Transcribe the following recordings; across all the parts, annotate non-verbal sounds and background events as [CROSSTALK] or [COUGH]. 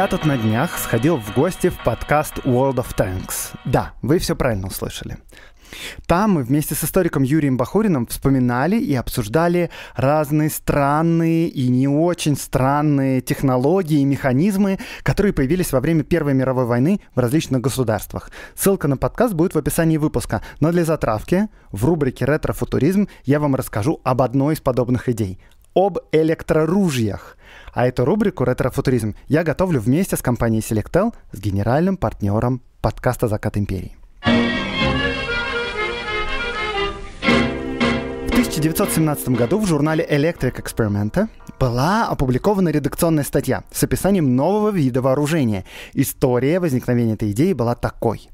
Я тут на днях сходил в гости в подкаст World of Tanks. Да, вы все правильно услышали. Там мы вместе с историком Юрием Бахуриным вспоминали и обсуждали разные странные и не очень странные технологии и механизмы, которые появились во время Первой мировой войны в различных государствах. Ссылка на подкаст будет в описании выпуска, но для затравки в рубрике «Ретрофутуризм» я вам расскажу об одной из подобных идей об электроружьях. А эту рубрику «Ретрофутуризм» я готовлю вместе с компанией Selectel, с генеральным партнером подкаста «Закат империи». В 1917 году в журнале Electric Experimenta была опубликована редакционная статья с описанием нового вида вооружения. История возникновения этой идеи была такой.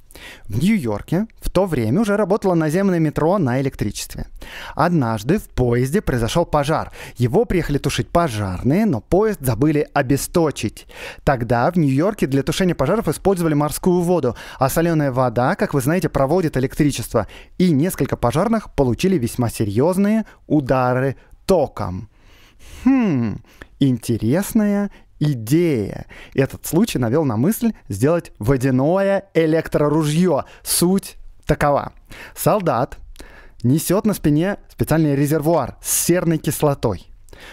В Нью-Йорке в то время уже работало наземное метро на электричестве. Однажды в поезде произошел пожар. Его приехали тушить пожарные, но поезд забыли обесточить. Тогда в Нью-Йорке для тушения пожаров использовали морскую воду, а соленая вода, как вы знаете, проводит электричество. И несколько пожарных получили весьма серьезные удары током. Хм, интересная идея. И этот случай навел на мысль сделать водяное электроружье. Суть такова. Солдат несет на спине специальный резервуар с серной кислотой.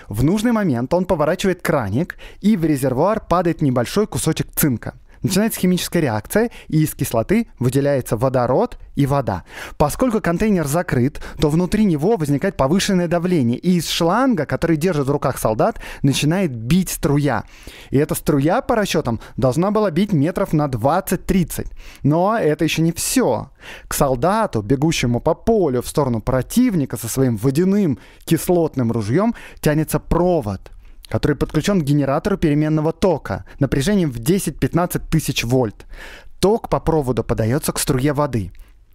В нужный момент он поворачивает краник, и в резервуар падает небольшой кусочек цинка начинается химическая реакция, и из кислоты выделяется водород и вода. Поскольку контейнер закрыт, то внутри него возникает повышенное давление, и из шланга, который держит в руках солдат, начинает бить струя. И эта струя, по расчетам, должна была бить метров на 20-30. Но это еще не все. К солдату, бегущему по полю в сторону противника со своим водяным кислотным ружьем, тянется провод — который подключен к генератору переменного тока напряжением в 10-15 тысяч вольт. Ток по проводу подается к струе воды.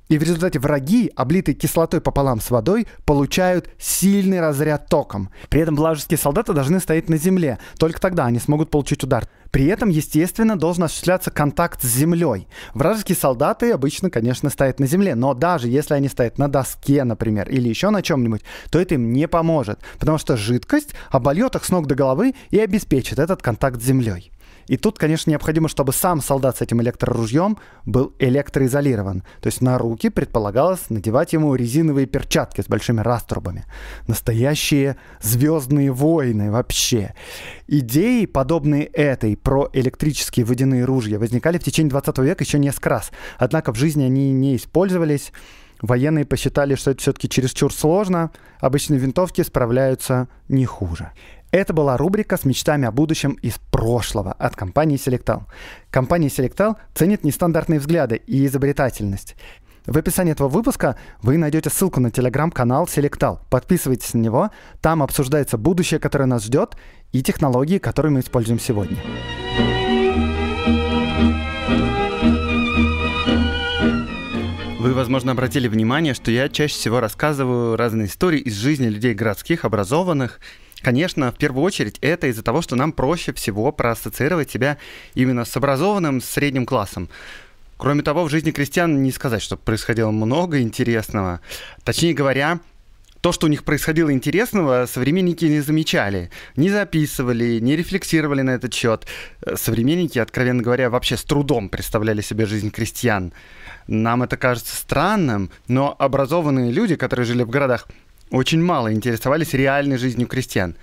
И в результате враги, облитые кислотой пополам с водой, получают сильный разряд током. При этом влажеские солдаты должны стоять на земле. Только тогда они смогут получить удар. При этом, естественно, должен осуществляться контакт с землей. Вражеские солдаты обычно, конечно, стоят на земле, но даже если они стоят на доске, например, или еще на чем-нибудь, то это им не поможет, потому что жидкость обольет их с ног до головы и обеспечит этот контакт с землей. И тут, конечно, необходимо, чтобы сам солдат с этим электроружьем был электроизолирован. То есть на руки предполагалось надевать ему резиновые перчатки с большими раструбами. Настоящие звездные войны вообще. Идеи, подобные этой, про электрические водяные ружья, возникали в течение 20 века еще несколько раз. Однако в жизни они не использовались. Военные посчитали, что это все-таки чересчур сложно. Обычные винтовки справляются не хуже. Это была рубрика с мечтами о будущем из прошлого от компании Selectal. Компания Selectal ценит нестандартные взгляды и изобретательность. В описании этого выпуска вы найдете ссылку на телеграм-канал Selectal. Подписывайтесь на него, там обсуждается будущее, которое нас ждет, и технологии, которые мы используем сегодня. Вы, возможно, обратили внимание, что я чаще всего рассказываю разные истории из жизни людей городских, образованных, Конечно, в первую очередь это из-за того, что нам проще всего проассоциировать себя именно с образованным средним классом. Кроме того, в жизни крестьян не сказать, что происходило много интересного. Точнее говоря, то, что у них происходило интересного, современники не замечали, не записывали, не рефлексировали на этот счет. Э, современники, откровенно говоря, вообще с трудом представляли себе жизнь крестьян. Нам это кажется странным, но образованные люди, которые жили в городах, очень мало интересовались реальной жизнью крестьян.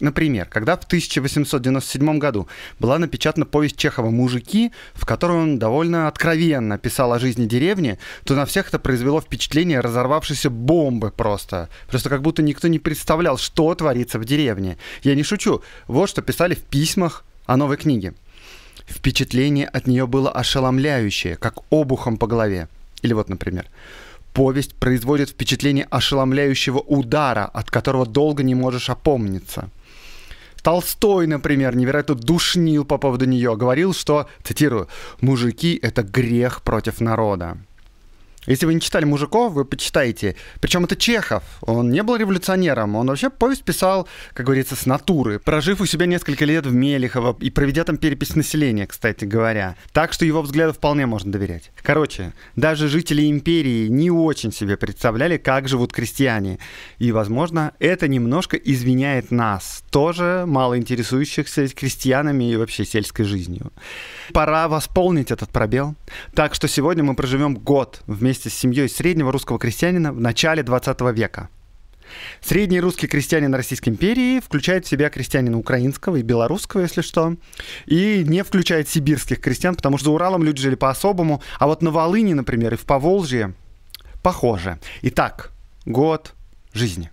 Например, когда в 1897 году была напечатана повесть Чехова «Мужики», в которой он довольно откровенно писал о жизни деревни, то на всех это произвело впечатление разорвавшейся бомбы просто. Просто как будто никто не представлял, что творится в деревне. Я не шучу. Вот что писали в письмах о новой книге. Впечатление от нее было ошеломляющее, как обухом по голове. Или вот, например, Повесть производит впечатление ошеломляющего удара, от которого долго не можешь опомниться. Толстой, например, невероятно душнил по поводу нее, говорил, что, цитирую, «мужики — это грех против народа». Если вы не читали «Мужиков», вы почитайте. Причем это Чехов. Он не был революционером. Он вообще повесть писал, как говорится, с натуры. Прожив у себя несколько лет в Мелехово и проведя там перепись населения, кстати говоря. Так что его взгляду вполне можно доверять. Короче, даже жители империи не очень себе представляли, как живут крестьяне. И, возможно, это немножко извиняет нас, тоже мало интересующихся крестьянами и вообще сельской жизнью. Пора восполнить этот пробел. Так что сегодня мы проживем год вместе вместе с семьей среднего русского крестьянина в начале 20 века. Средний русский крестьянин Российской империи включает в себя крестьянина украинского и белорусского, если что, и не включает сибирских крестьян, потому что за Уралом люди жили по-особому, а вот на Волыне, например, и в Поволжье похоже. Итак, год жизни.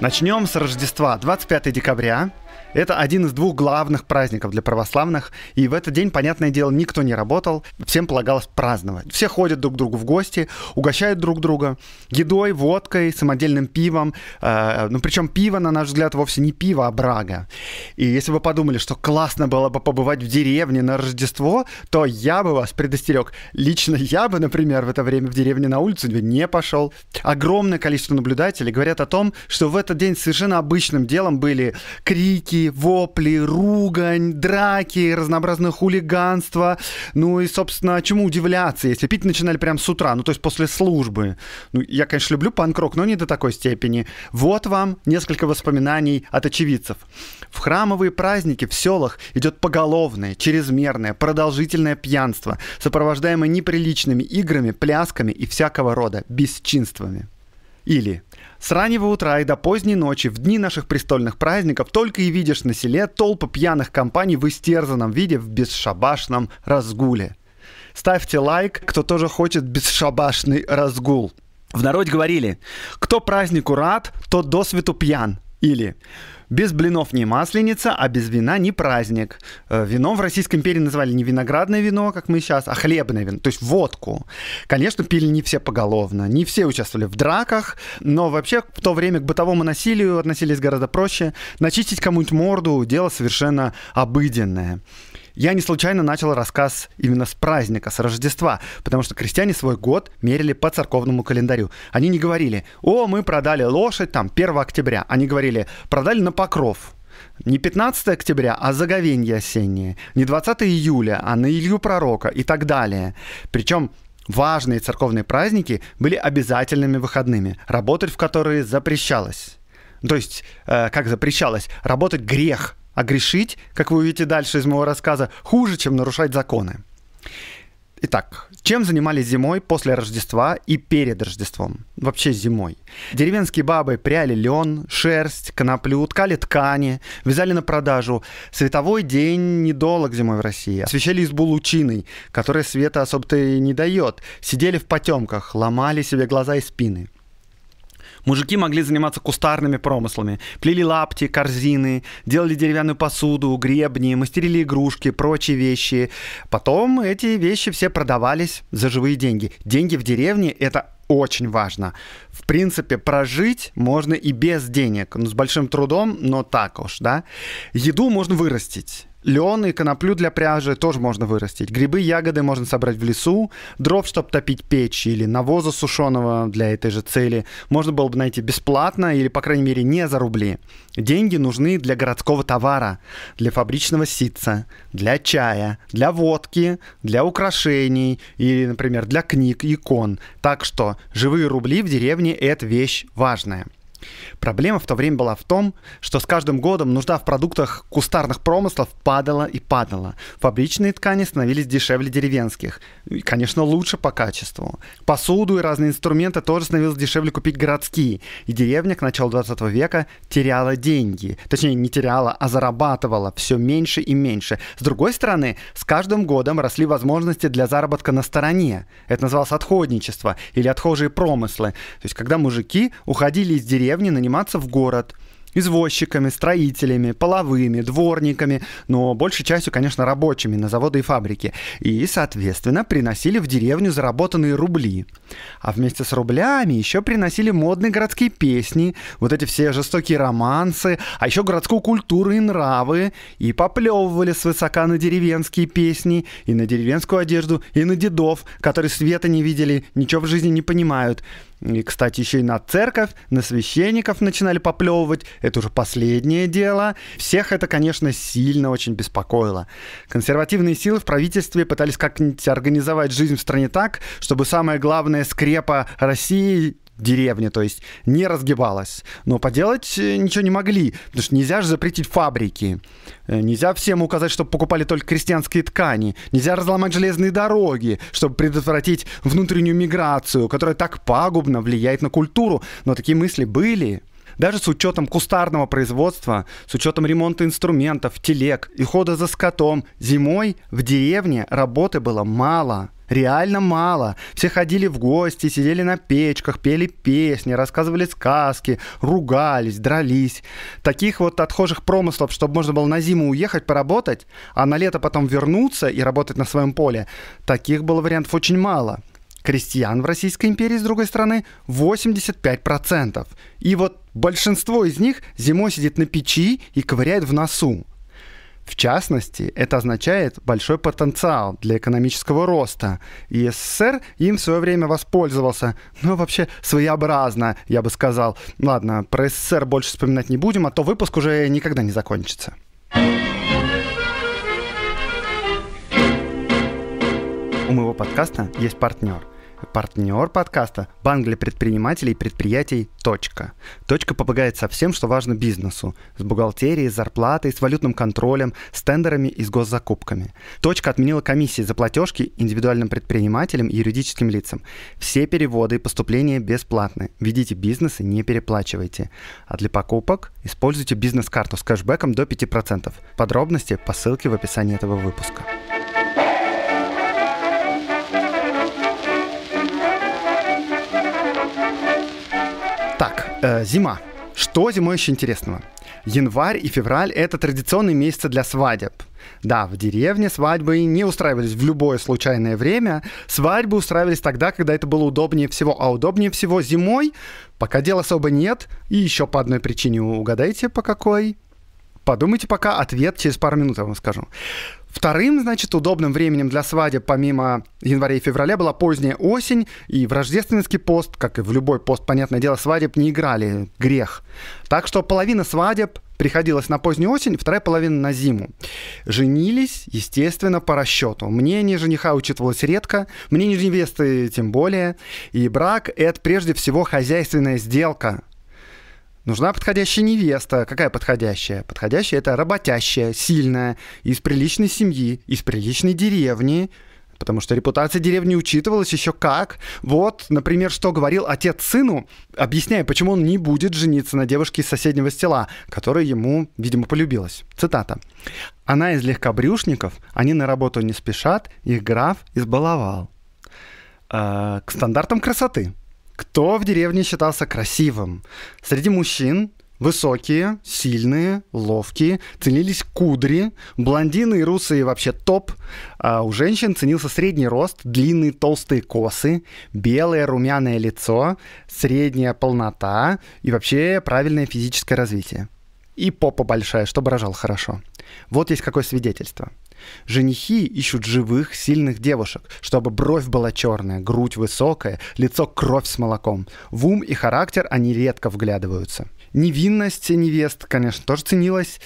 Начнем с Рождества, 25 декабря это один из двух главных праздников для православных, и в этот день, понятное дело, никто не работал, всем полагалось праздновать. Все ходят друг к другу в гости, угощают друг друга едой, водкой, самодельным пивом. Э, ну, причем пиво, на наш взгляд, вовсе не пиво, а брага. И если вы подумали, что классно было бы побывать в деревне на Рождество, то я бы вас предостерег. Лично я бы, например, в это время в деревне на улицу не пошел. Огромное количество наблюдателей говорят о том, что в этот день совершенно обычным делом были крики, крики, вопли, ругань, драки, разнообразное хулиганство. Ну и, собственно, чему удивляться, если пить начинали прямо с утра, ну то есть после службы. Ну, я, конечно, люблю панк-рок, но не до такой степени. Вот вам несколько воспоминаний от очевидцев. В храмовые праздники в селах идет поголовное, чрезмерное, продолжительное пьянство, сопровождаемое неприличными играми, плясками и всякого рода бесчинствами. Или с раннего утра и до поздней ночи, в дни наших престольных праздников, только и видишь на селе толпы пьяных компаний в истерзанном виде в бесшабашном разгуле. Ставьте лайк, кто тоже хочет бесшабашный разгул. В народе говорили, кто празднику рад, тот досвету пьян. Или без блинов не масленица, а без вина не праздник. Э, вино в Российской империи называли не виноградное вино, как мы сейчас, а хлебное вино, то есть водку. Конечно, пили не все поголовно, не все участвовали в драках, но вообще в то время к бытовому насилию относились гораздо проще. Начистить кому-нибудь морду – дело совершенно обыденное. Я не случайно начал рассказ именно с праздника, с Рождества, потому что крестьяне свой год мерили по церковному календарю. Они не говорили, о, мы продали лошадь там 1 октября. Они говорили, продали на покров, не 15 октября, а заговенье осеннее. Не 20 июля, а на Илью Пророка и так далее. Причем важные церковные праздники были обязательными выходными, работать в которые запрещалось. То есть, э, как запрещалось, работать грех, а грешить, как вы увидите дальше из моего рассказа, хуже, чем нарушать законы. Итак, чем занимались зимой после Рождества и перед Рождеством? Вообще зимой. Деревенские бабы пряли лен, шерсть, коноплю, ткали ткани, вязали на продажу. Световой день недолг зимой в России. Освещали избу лучиной, которая света особо-то и не дает. Сидели в потемках, ломали себе глаза и спины. Мужики могли заниматься кустарными промыслами. Плели лапти, корзины, делали деревянную посуду, гребни, мастерили игрушки, прочие вещи. Потом эти вещи все продавались за живые деньги. Деньги в деревне — это очень важно. В принципе, прожить можно и без денег, ну, с большим трудом, но так уж, да. Еду можно вырастить. Лен и коноплю для пряжи тоже можно вырастить. Грибы, ягоды можно собрать в лесу. Дров, чтобы топить печь или навоза сушеного для этой же цели можно было бы найти бесплатно или, по крайней мере, не за рубли. Деньги нужны для городского товара, для фабричного ситца, для чая, для водки, для украшений или, например, для книг, икон. Так что живые рубли в деревне – это вещь важная – Проблема в то время была в том, что с каждым годом нужда в продуктах кустарных промыслов падала и падала. Фабричные ткани становились дешевле деревенских. И, конечно, лучше по качеству. Посуду и разные инструменты тоже становилось дешевле купить городские. И деревня к началу 20 века теряла деньги. Точнее, не теряла, а зарабатывала все меньше и меньше. С другой стороны, с каждым годом росли возможности для заработка на стороне. Это называлось отходничество или отхожие промыслы. То есть, когда мужики уходили из деревни деревни наниматься в город извозчиками, строителями, половыми, дворниками, но большей частью, конечно, рабочими на заводы и фабрики. И, соответственно, приносили в деревню заработанные рубли. А вместе с рублями еще приносили модные городские песни, вот эти все жестокие романсы, а еще городскую культуру и нравы, и поплевывали свысока на деревенские песни, и на деревенскую одежду, и на дедов, которые света не видели, ничего в жизни не понимают. И, кстати, еще и на церковь, на священников начинали поплевывать. Это уже последнее дело. Всех это, конечно, сильно очень беспокоило. Консервативные силы в правительстве пытались как-нибудь организовать жизнь в стране так, чтобы самая главная скрепа России деревне, то есть не разгибалась. Но поделать э, ничего не могли, потому что нельзя же запретить фабрики. Э, нельзя всем указать, чтобы покупали только крестьянские ткани. Нельзя разломать железные дороги, чтобы предотвратить внутреннюю миграцию, которая так пагубно влияет на культуру. Но такие мысли были. Даже с учетом кустарного производства, с учетом ремонта инструментов, телег и хода за скотом, зимой в деревне работы было мало. Реально мало. Все ходили в гости, сидели на печках, пели песни, рассказывали сказки, ругались, дрались. Таких вот отхожих промыслов, чтобы можно было на зиму уехать поработать, а на лето потом вернуться и работать на своем поле, таких было вариантов очень мало крестьян в Российской империи, с другой стороны, 85%. И вот большинство из них зимой сидит на печи и ковыряет в носу. В частности, это означает большой потенциал для экономического роста. И СССР им в свое время воспользовался. Но ну, вообще своеобразно, я бы сказал. Ладно, про СССР больше вспоминать не будем, а то выпуск уже никогда не закончится. У моего подкаста есть партнер – партнер подкаста – банк для предпринимателей и предприятий «Точка». «Точка» помогает со всем, что важно бизнесу – с бухгалтерией, с зарплатой, с валютным контролем, с тендерами и с госзакупками. «Точка» отменила комиссии за платежки индивидуальным предпринимателям и юридическим лицам. Все переводы и поступления бесплатны. Ведите бизнес и не переплачивайте. А для покупок используйте бизнес-карту с кэшбэком до 5%. Подробности по ссылке в описании этого выпуска. Э, зима. Что зимой еще интересного? Январь и февраль – это традиционные месяцы для свадеб. Да, в деревне свадьбы не устраивались в любое случайное время. Свадьбы устраивались тогда, когда это было удобнее всего. А удобнее всего зимой, пока дел особо нет. И еще по одной причине угадайте, по какой? Подумайте пока, ответ через пару минут я вам скажу. Вторым, значит, удобным временем для свадеб, помимо января и февраля, была поздняя осень, и в рождественский пост, как и в любой пост, понятное дело, свадеб не играли, грех. Так что половина свадеб приходилась на позднюю осень, вторая половина на зиму. Женились, естественно, по расчету. Мнение жениха учитывалось редко, мнение невесты тем более. И брак — это прежде всего хозяйственная сделка — Нужна подходящая невеста. Какая подходящая? Подходящая — это работящая, сильная, из приличной семьи, из приличной деревни, потому что репутация деревни учитывалась еще как. Вот, например, что говорил отец сыну, объясняя, почему он не будет жениться на девушке из соседнего села, которая ему, видимо, полюбилась. Цитата. «Она из легкобрюшников, они на работу не спешат, их граф избаловал». Э, к стандартам красоты. Кто в деревне считался красивым? Среди мужчин Высокие, сильные, ловкие, ценились кудри, блондины и русые вообще топ. А у женщин ценился средний рост, длинные толстые косы, белое румяное лицо, средняя полнота и вообще правильное физическое развитие. И попа большая, чтобы рожал хорошо. Вот есть какое свидетельство. Женихи ищут живых, сильных девушек, чтобы бровь была черная, грудь высокая, лицо кровь с молоком. В ум и характер они редко вглядываются. Невинность невест, конечно, тоже ценилась,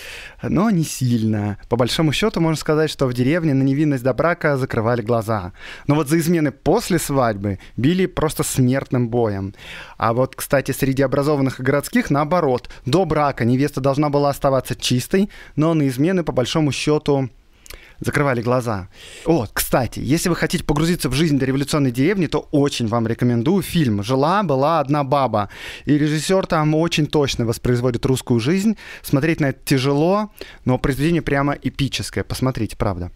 но не сильно. По большому счету можно сказать, что в деревне на невинность до брака закрывали глаза. Но вот за измены после свадьбы били просто смертным боем. А вот, кстати, среди образованных и городских наоборот. До брака невеста должна была оставаться чистой, но на измены по большому счету закрывали глаза. Вот, кстати, если вы хотите погрузиться в жизнь дореволюционной деревни, то очень вам рекомендую фильм «Жила, была одна баба». И режиссер там очень точно воспроизводит русскую жизнь. Смотреть на это тяжело, но произведение прямо эпическое. Посмотрите, правда.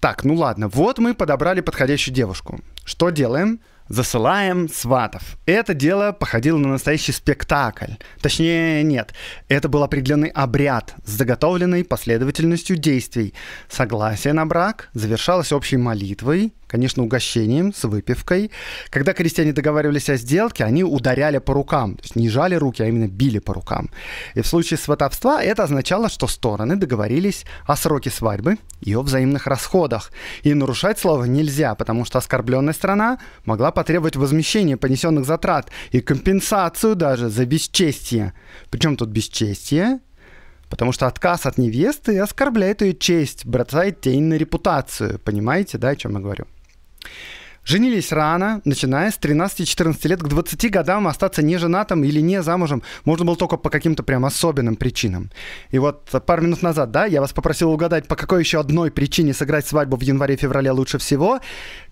Так, ну ладно, вот мы подобрали подходящую девушку. Что делаем? засылаем сватов. Это дело походило на настоящий спектакль. Точнее, нет. Это был определенный обряд с заготовленной последовательностью действий. Согласие на брак завершалось общей молитвой, конечно, угощением, с выпивкой. Когда крестьяне договаривались о сделке, они ударяли по рукам. То есть не жали руки, а именно били по рукам. И в случае сватовства это означало, что стороны договорились о сроке свадьбы и о взаимных расходах. И нарушать слово нельзя, потому что оскорбленная страна могла потребовать возмещения понесенных затрат и компенсацию даже за бесчестие. Причем тут бесчестие? Потому что отказ от невесты оскорбляет ее честь, бросает тень на репутацию. Понимаете, да, о чем я говорю? Женились рано, начиная с 13-14 лет к 20 годам остаться не женатым или не замужем можно было только по каким-то прям особенным причинам. И вот пару минут назад, да, я вас попросил угадать, по какой еще одной причине сыграть свадьбу в январе-феврале лучше всего?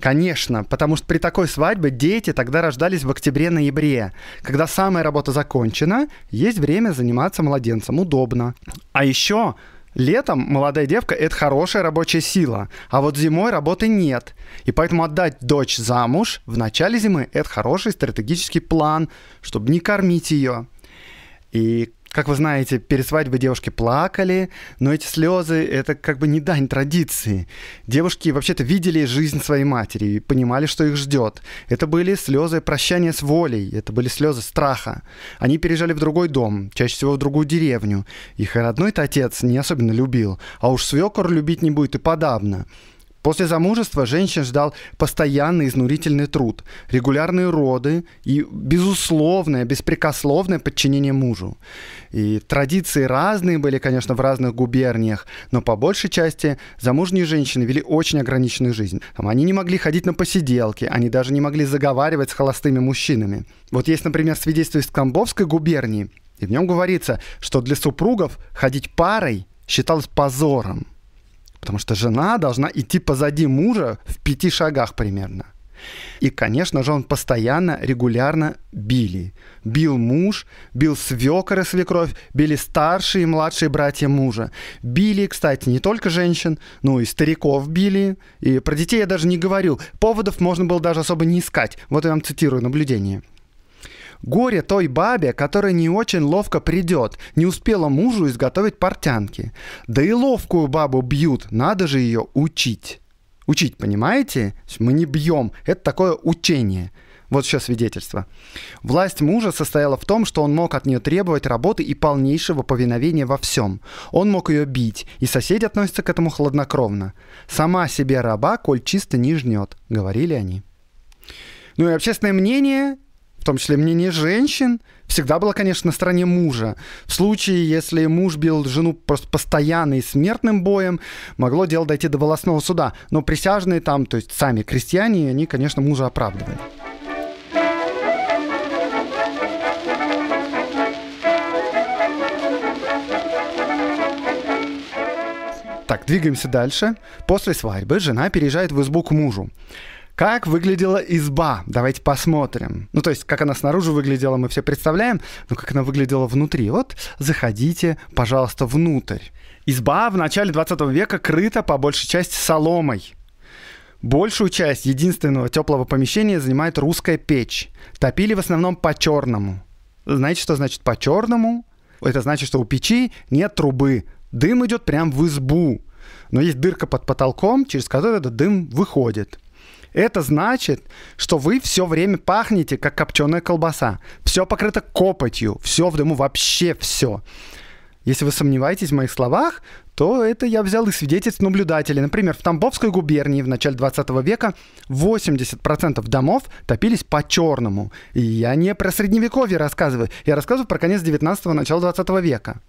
Конечно, потому что при такой свадьбе дети тогда рождались в октябре-ноябре. Когда самая работа закончена, есть время заниматься младенцем, удобно. А еще Летом молодая девка — это хорошая рабочая сила, а вот зимой работы нет. И поэтому отдать дочь замуж в начале зимы — это хороший стратегический план, чтобы не кормить ее. И как вы знаете, перед свадьбой девушки плакали, но эти слезы — это как бы не дань традиции. Девушки вообще-то видели жизнь своей матери и понимали, что их ждет. Это были слезы прощания с волей, это были слезы страха. Они переезжали в другой дом, чаще всего в другую деревню. Их и родной-то отец не особенно любил, а уж свекор любить не будет и подавно. После замужества женщин ждал постоянный изнурительный труд, регулярные роды и безусловное, беспрекословное подчинение мужу. И традиции разные были, конечно, в разных губерниях, но по большей части замужние женщины вели очень ограниченную жизнь. они не могли ходить на посиделки, они даже не могли заговаривать с холостыми мужчинами. Вот есть, например, свидетельство из Камбовской губернии, и в нем говорится, что для супругов ходить парой считалось позором. Потому что жена должна идти позади мужа в пяти шагах примерно. И, конечно же, он постоянно, регулярно били. Бил муж, бил свекор и свекровь, били старшие и младшие братья мужа. Били, кстати, не только женщин, но и стариков били. И про детей я даже не говорил. Поводов можно было даже особо не искать. Вот я вам цитирую наблюдение. Горе той бабе, которая не очень ловко придет, не успела мужу изготовить портянки. Да и ловкую бабу бьют, надо же ее учить. Учить, понимаете? Мы не бьем, это такое учение. Вот еще свидетельство. Власть мужа состояла в том, что он мог от нее требовать работы и полнейшего повиновения во всем. Он мог ее бить, и соседи относятся к этому хладнокровно. «Сама себе раба, коль чисто не жнет», — говорили они. Ну и общественное мнение в том числе мнение женщин, всегда было, конечно, на стороне мужа. В случае, если муж бил жену просто постоянно и смертным боем, могло дело дойти до волосного суда. Но присяжные там, то есть сами крестьяне, они, конечно, мужа оправдывали. Так, двигаемся дальше. После свадьбы жена переезжает в избу к мужу. Как выглядела изба? Давайте посмотрим. Ну, то есть, как она снаружи выглядела, мы все представляем, но как она выглядела внутри. Вот заходите, пожалуйста, внутрь. Изба в начале 20 века крыта по большей части соломой. Большую часть единственного теплого помещения занимает русская печь. Топили в основном по-черному. Знаете, что значит по-черному? Это значит, что у печи нет трубы. Дым идет прямо в избу. Но есть дырка под потолком, через которую этот дым выходит. Это значит, что вы все время пахнете, как копченая колбаса. Все покрыто копотью, все в дыму, вообще все. Если вы сомневаетесь в моих словах, то это я взял из свидетельств наблюдателей. Например, в Тамбовской губернии в начале 20 века 80% домов топились по-черному. И я не про средневековье рассказываю, я рассказываю про конец 19-го, начало 20 века.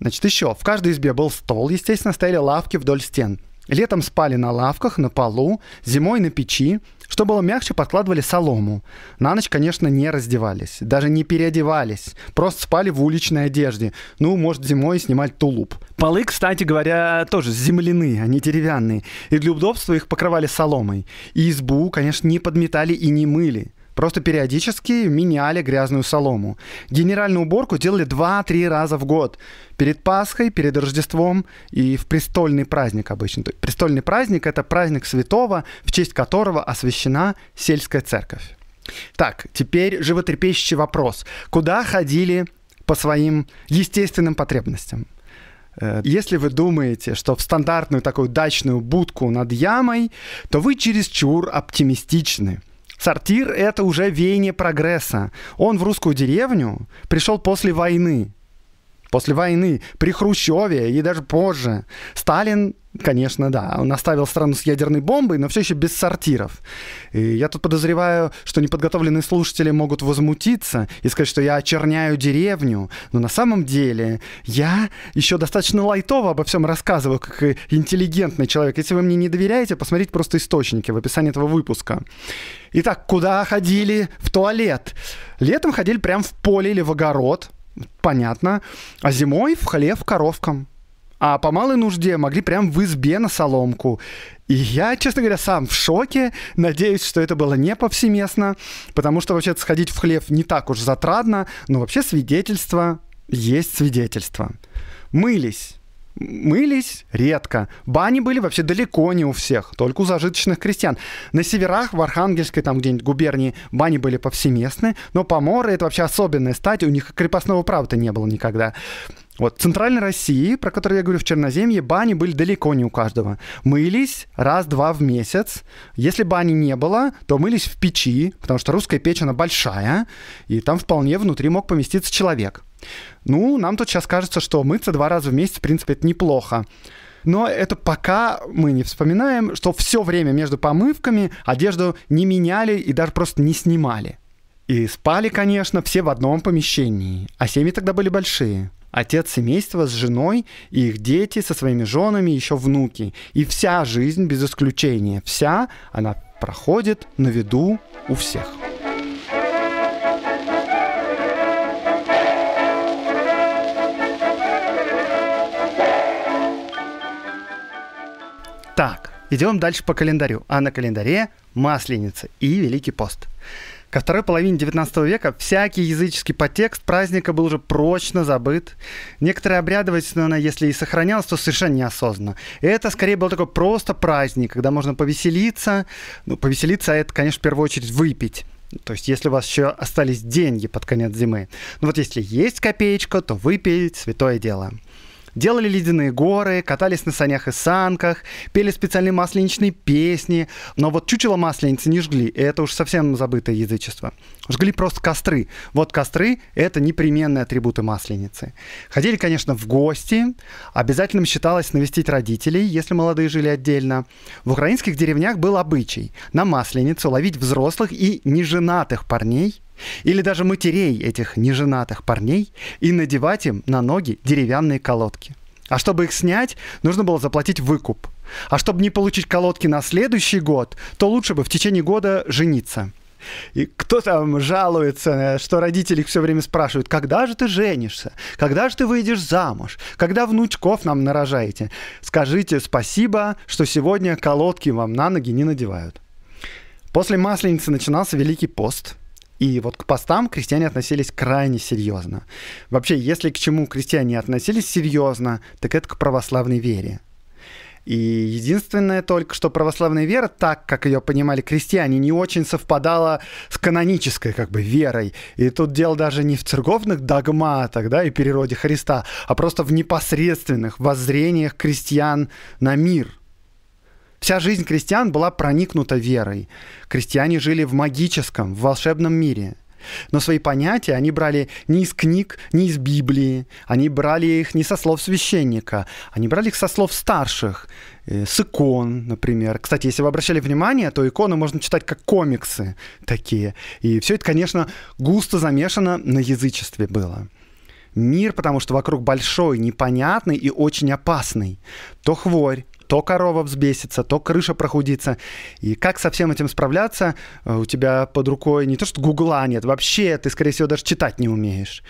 Значит, еще. В каждой избе был стол, естественно, стояли лавки вдоль стен – Летом спали на лавках, на полу, зимой на печи. Что было мягче, подкладывали солому. На ночь, конечно, не раздевались, даже не переодевались. Просто спали в уличной одежде. Ну, может, зимой снимать тулуп. Полы, кстати говоря, тоже земляные, они а деревянные. И для удобства их покрывали соломой. И избу, конечно, не подметали и не мыли. Просто периодически меняли грязную солому. Генеральную уборку делали 2-3 раза в год. Перед Пасхой, перед Рождеством и в престольный праздник обычно. Престольный праздник — это праздник святого, в честь которого освящена сельская церковь. Так, теперь животрепещущий вопрос. Куда ходили по своим естественным потребностям? Э, если вы думаете, что в стандартную такую дачную будку над ямой, то вы чересчур оптимистичны — Сортир — это уже веяние прогресса. Он в русскую деревню пришел после войны. После войны, при Хрущеве и даже позже. Сталин Конечно, да. Он оставил страну с ядерной бомбой, но все еще без сортиров. И я тут подозреваю, что неподготовленные слушатели могут возмутиться и сказать, что я очерняю деревню. Но на самом деле я еще достаточно лайтово обо всем рассказываю, как интеллигентный человек. Если вы мне не доверяете, посмотрите просто источники в описании этого выпуска. Итак, куда ходили в туалет? Летом ходили прямо в поле или в огород, понятно. А зимой в хлев коровкам а по малой нужде могли прям в избе на соломку. И я, честно говоря, сам в шоке. Надеюсь, что это было не повсеместно, потому что вообще сходить в хлев не так уж затратно, но вообще свидетельство есть свидетельство. Мылись мылись редко. Бани были вообще далеко не у всех, только у зажиточных крестьян. На северах, в Архангельской, там где-нибудь губернии, бани были повсеместны, но поморы — это вообще особенная стать, у них крепостного права-то не было никогда. Вот, в Центральной России, про которую я говорю в Черноземье, бани были далеко не у каждого. Мылись раз-два в месяц. Если бани не было, то мылись в печи, потому что русская печь, она большая, и там вполне внутри мог поместиться человек. Ну, нам тут сейчас кажется, что мыться два раза в месяц, в принципе, это неплохо. Но это пока мы не вспоминаем, что все время между помывками одежду не меняли и даже просто не снимали. И спали, конечно, все в одном помещении, а семьи тогда были большие. Отец семейства с женой и их дети со своими женами, еще внуки. И вся жизнь без исключения, вся она проходит на виду у всех. Так, идем дальше по календарю. А на календаре Масленица и Великий пост. Ко второй половине 19 века всякий языческий подтекст праздника был уже прочно забыт. Некоторые обрядовость, если и сохранялось, то совершенно неосознанно. И это скорее был такой просто праздник, когда можно повеселиться. Ну, повеселиться, а это, конечно, в первую очередь выпить. То есть, если у вас еще остались деньги под конец зимы. Ну вот если есть копеечка, то выпить святое дело. Делали ледяные горы, катались на санях и санках, пели специальные масленичные песни, но вот чучело масленицы не жгли, и это уж совсем забытое язычество. Жгли просто костры. Вот костры — это непременные атрибуты масленицы. Ходили, конечно, в гости, обязательным считалось навестить родителей, если молодые жили отдельно. В украинских деревнях был обычай на масленицу ловить взрослых и неженатых парней — или даже матерей этих неженатых парней и надевать им на ноги деревянные колодки. А чтобы их снять, нужно было заплатить выкуп. А чтобы не получить колодки на следующий год, то лучше бы в течение года жениться. И кто там жалуется, что родители их все время спрашивают, когда же ты женишься, когда же ты выйдешь замуж, когда внучков нам нарожаете. Скажите спасибо, что сегодня колодки вам на ноги не надевают. После Масленицы начинался Великий пост – и вот к постам крестьяне относились крайне серьезно. Вообще, если к чему крестьяне относились серьезно, так это к православной вере. И единственное только, что православная вера, так как ее понимали крестьяне, не очень совпадала с канонической как бы верой. И тут дело даже не в церковных догматах да, и перероде Христа, а просто в непосредственных воззрениях крестьян на мир – Вся жизнь крестьян была проникнута верой. Крестьяне жили в магическом, в волшебном мире. Но свои понятия они брали не из книг, не из Библии. Они брали их не со слов священника, они брали их со слов старших, э, с икон, например. Кстати, если вы обращали внимание, то иконы можно читать как комиксы такие. И все это, конечно, густо замешано на язычестве было мир, потому что вокруг большой, непонятный и очень опасный. То хворь, то корова взбесится, то крыша прохудится. И как со всем этим справляться, э, у тебя под рукой не то, что гугла нет, вообще ты, скорее всего, даже читать не умеешь.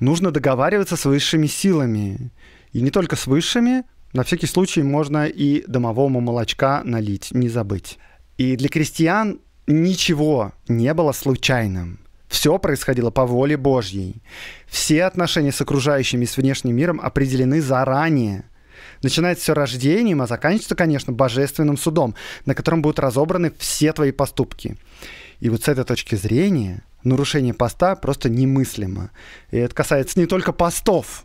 Нужно договариваться с высшими силами. И не только с высшими, на всякий случай можно и домовому молочка налить, не забыть. И для крестьян ничего не было случайным. Все происходило по воле Божьей. Все отношения с окружающими и с внешним миром определены заранее. Начинается все рождением, а заканчивается, конечно, божественным судом, на котором будут разобраны все твои поступки. И вот с этой точки зрения нарушение поста просто немыслимо. И это касается не только постов,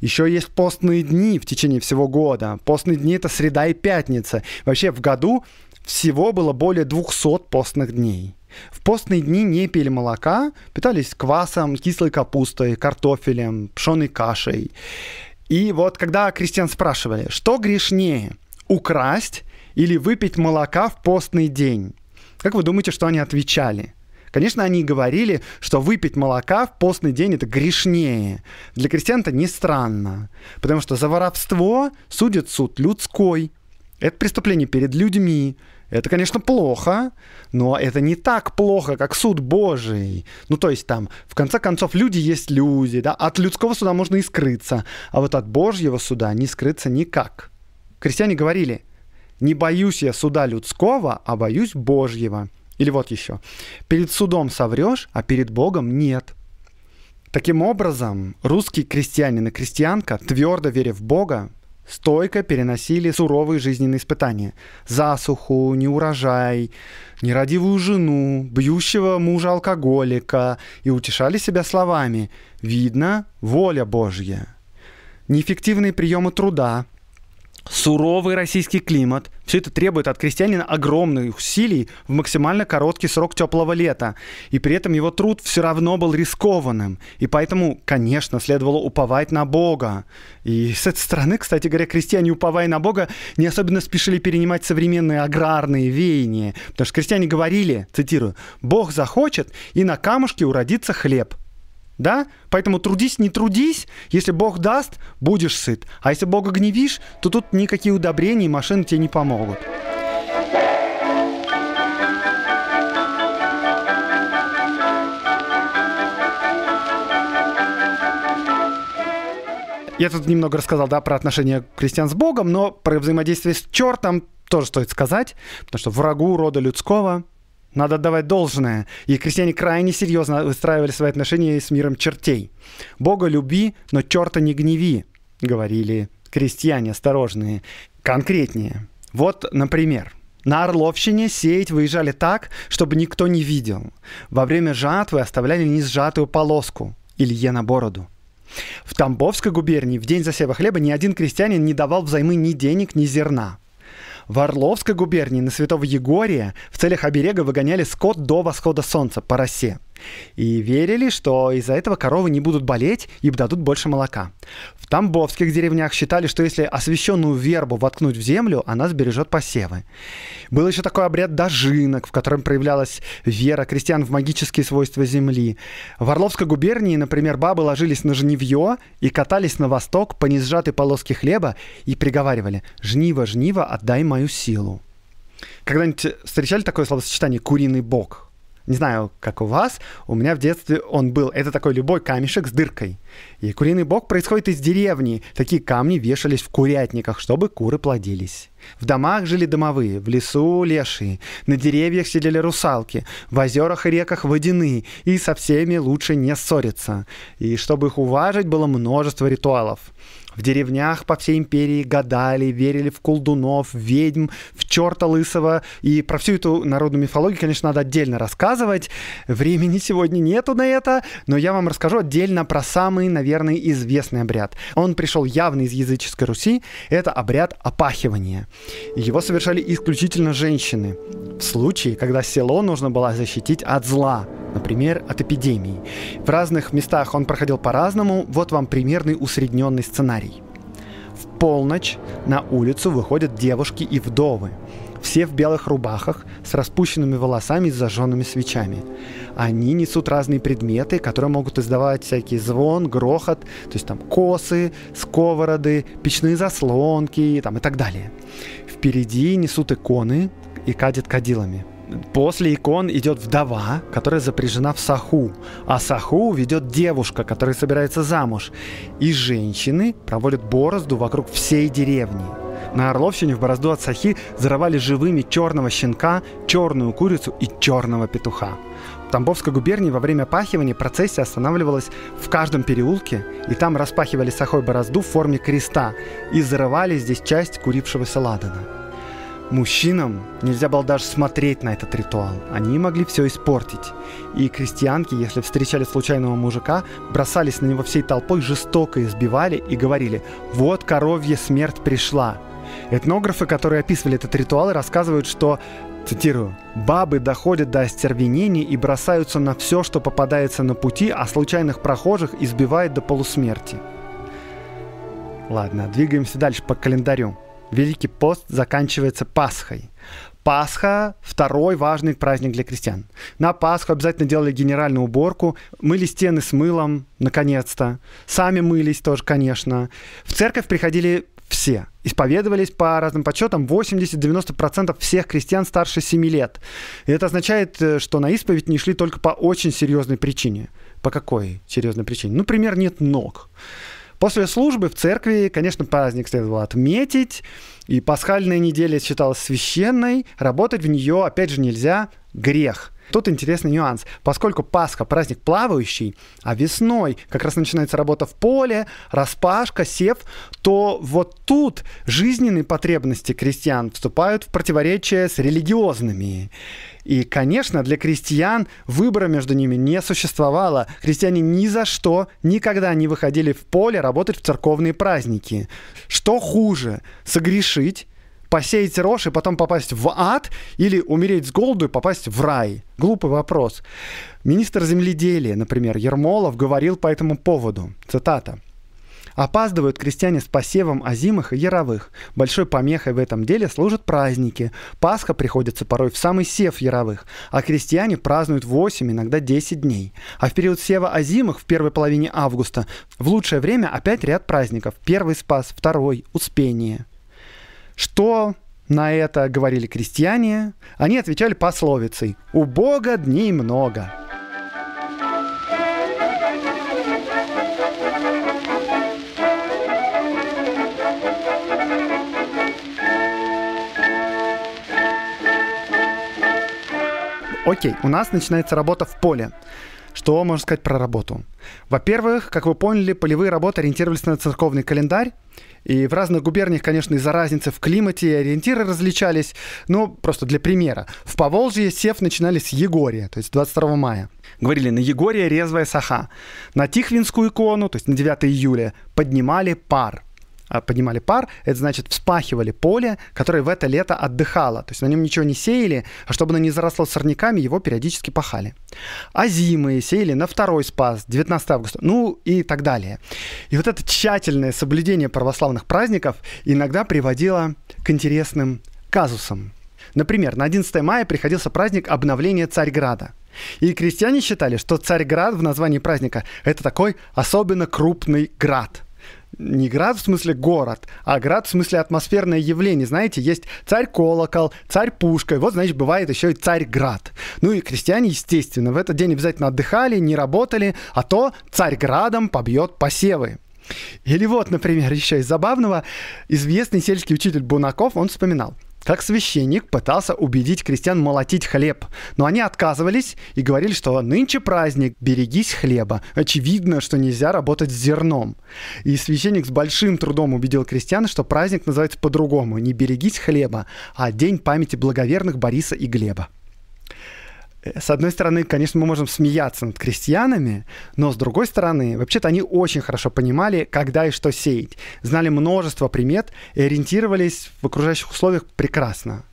еще есть постные дни в течение всего года. Постные дни — это среда и пятница. Вообще в году всего было более 200 постных дней. В постные дни не пили молока, питались квасом, кислой капустой, картофелем, пшеной кашей. И вот когда крестьян спрашивали, что грешнее, украсть или выпить молока в постный день, как вы думаете, что они отвечали? Конечно, они говорили, что выпить молока в постный день это грешнее. Для крестьян это не странно, потому что за воровство судит суд людской. Это преступление перед людьми, это, конечно, плохо, но это не так плохо, как суд Божий. Ну, то есть там, в конце концов, люди есть люди, да, от людского суда можно и скрыться, а вот от Божьего суда не скрыться никак. Крестьяне говорили, не боюсь я суда людского, а боюсь Божьего. Или вот еще. Перед судом соврешь, а перед Богом нет. Таким образом, русский крестьянин и крестьянка, твердо веря в Бога, стойко переносили суровые жизненные испытания. Засуху, неурожай, нерадивую жену, бьющего мужа-алкоголика и утешали себя словами «Видно, воля Божья». Неэффективные приемы труда, суровый российский климат. Все это требует от крестьянина огромных усилий в максимально короткий срок теплого лета. И при этом его труд все равно был рискованным. И поэтому, конечно, следовало уповать на Бога. И с этой стороны, кстати говоря, крестьяне, уповая на Бога, не особенно спешили перенимать современные аграрные веяния. Потому что крестьяне говорили, цитирую, «Бог захочет, и на камушке уродится хлеб». Да? Поэтому трудись, не трудись, если Бог даст, будешь сыт. А если Бога гневишь, то тут никакие удобрения и машины тебе не помогут. Я тут немного рассказал, да, про отношения крестьян с Богом, но про взаимодействие с чертом тоже стоит сказать, потому что врагу рода людского надо давать должное. И крестьяне крайне серьезно выстраивали свои отношения с миром чертей. «Бога люби, но черта не гневи», — говорили крестьяне осторожные. Конкретнее. Вот, например, на Орловщине сеять выезжали так, чтобы никто не видел. Во время жатвы оставляли не сжатую полоску Илье на бороду. В Тамбовской губернии в день засева хлеба ни один крестьянин не давал взаймы ни денег, ни зерна. В Орловской губернии на Святого Егория в целях оберега выгоняли скот до восхода солнца по росе. И верили, что из-за этого коровы не будут болеть и дадут больше молока тамбовских деревнях считали, что если освященную вербу воткнуть в землю, она сбережет посевы. Был еще такой обряд дожинок, в котором проявлялась вера крестьян в магические свойства земли. В Орловской губернии, например, бабы ложились на жнивье и катались на восток по несжатой полоске хлеба и приговаривали «Жниво, жниво, отдай мою силу». Когда-нибудь встречали такое словосочетание «куриный бог»? Не знаю, как у вас, у меня в детстве он был. Это такой любой камешек с дыркой. И куриный бог происходит из деревни. Такие камни вешались в курятниках, чтобы куры плодились. В домах жили домовые, в лесу лешие, на деревьях сидели русалки, в озерах и реках водяные, и со всеми лучше не ссориться. И чтобы их уважить, было множество ритуалов. В деревнях по всей империи гадали, верили в колдунов, ведьм, в черта лысого. И про всю эту народную мифологию, конечно, надо отдельно рассказывать. Времени сегодня нету на это, но я вам расскажу отдельно про самый, наверное, известный обряд. Он пришел явно из языческой Руси. Это обряд опахивания. Его совершали исключительно женщины. В случае, когда село нужно было защитить от зла – например, от эпидемии. В разных местах он проходил по-разному. Вот вам примерный усредненный сценарий. В полночь на улицу выходят девушки и вдовы. Все в белых рубахах, с распущенными волосами и зажженными свечами. Они несут разные предметы, которые могут издавать всякий звон, грохот, то есть там косы, сковороды, печные заслонки там, и так далее. Впереди несут иконы и кадят кадилами – После икон идет вдова, которая запряжена в саху, а саху ведет девушка, которая собирается замуж. И женщины проводят борозду вокруг всей деревни. На Орловщине в борозду от сахи зарывали живыми черного щенка, черную курицу и черного петуха. В Тамбовской губернии во время пахивания процессия останавливалась в каждом переулке, и там распахивали сахой борозду в форме креста и зарывали здесь часть курившегося ладана мужчинам нельзя было даже смотреть на этот ритуал. Они могли все испортить. И крестьянки, если встречали случайного мужика, бросались на него всей толпой, жестоко избивали и говорили «Вот коровья смерть пришла». Этнографы, которые описывали этот ритуал, рассказывают, что Цитирую. «Бабы доходят до остервенения и бросаются на все, что попадается на пути, а случайных прохожих избивают до полусмерти». Ладно, двигаемся дальше по календарю. Великий пост заканчивается Пасхой. Пасха – второй важный праздник для крестьян. На Пасху обязательно делали генеральную уборку, мыли стены с мылом, наконец-то. Сами мылись тоже, конечно. В церковь приходили все. Исповедовались по разным подсчетам 80-90% всех крестьян старше 7 лет. И это означает, э, что на исповедь не шли только по очень серьезной причине. По какой серьезной причине? Ну, например, нет ног. После службы в церкви, конечно, праздник следовало отметить, и пасхальная неделя считалась священной, работать в нее, опять же, нельзя, грех. Тут интересный нюанс. Поскольку Пасха – праздник плавающий, а весной как раз начинается работа в поле, распашка, сев, то вот тут жизненные потребности крестьян вступают в противоречие с религиозными. И, конечно, для крестьян выбора между ними не существовало. Крестьяне ни за что никогда не выходили в поле работать в церковные праздники. Что хуже, согрешить посеять рожь и потом попасть в ад или умереть с голоду и попасть в рай? Глупый вопрос. Министр земледелия, например, Ермолов говорил по этому поводу. Цитата. Опаздывают крестьяне с посевом озимых и яровых. Большой помехой в этом деле служат праздники. Пасха приходится порой в самый сев яровых, а крестьяне празднуют 8, иногда 10 дней. А в период сева озимых в первой половине августа в лучшее время опять ряд праздников. Первый спас, второй, успение. Что на это говорили крестьяне? Они отвечали пословицей «У Бога дней много». Окей, у нас начинается работа в поле. Что можно сказать про работу? Во-первых, как вы поняли, полевые работы ориентировались на церковный календарь. И в разных губерниях, конечно, из-за разницы в климате ориентиры различались. Но просто для примера. В Поволжье сев начинали с Егория, то есть 22 мая. Говорили, на Егория резвая саха. На Тихвинскую икону, то есть на 9 июля, поднимали пар – а, поднимали пар, это значит вспахивали поле, которое в это лето отдыхало. То есть на нем ничего не сеяли, а чтобы оно не заросло сорняками, его периодически пахали. А зимы сеяли на второй спас, 19 августа, ну и так далее. И вот это тщательное соблюдение православных праздников иногда приводило к интересным казусам. Например, на 11 мая приходился праздник обновления Царьграда. И крестьяне считали, что Царьград в названии праздника – это такой особенно крупный град – не град в смысле город, а град в смысле атмосферное явление. Знаете, есть царь-колокол, царь-пушка, и вот, значит, бывает еще и царь-град. Ну и крестьяне, естественно, в этот день обязательно отдыхали, не работали, а то царь-градом побьет посевы. Или вот, например, [LAUGHS] еще из забавного, известный сельский учитель Бунаков, он вспоминал – как священник пытался убедить крестьян молотить хлеб, но они отказывались и говорили, что нынче праздник, берегись хлеба. Очевидно, что нельзя работать с зерном. И священник с большим трудом убедил крестьян, что праздник называется по-другому, не берегись хлеба, а День памяти благоверных Бориса и Глеба с одной стороны, конечно, мы можем смеяться над крестьянами, но с другой стороны, вообще-то они очень хорошо понимали, когда и что сеять, знали множество примет и ориентировались в окружающих условиях прекрасно.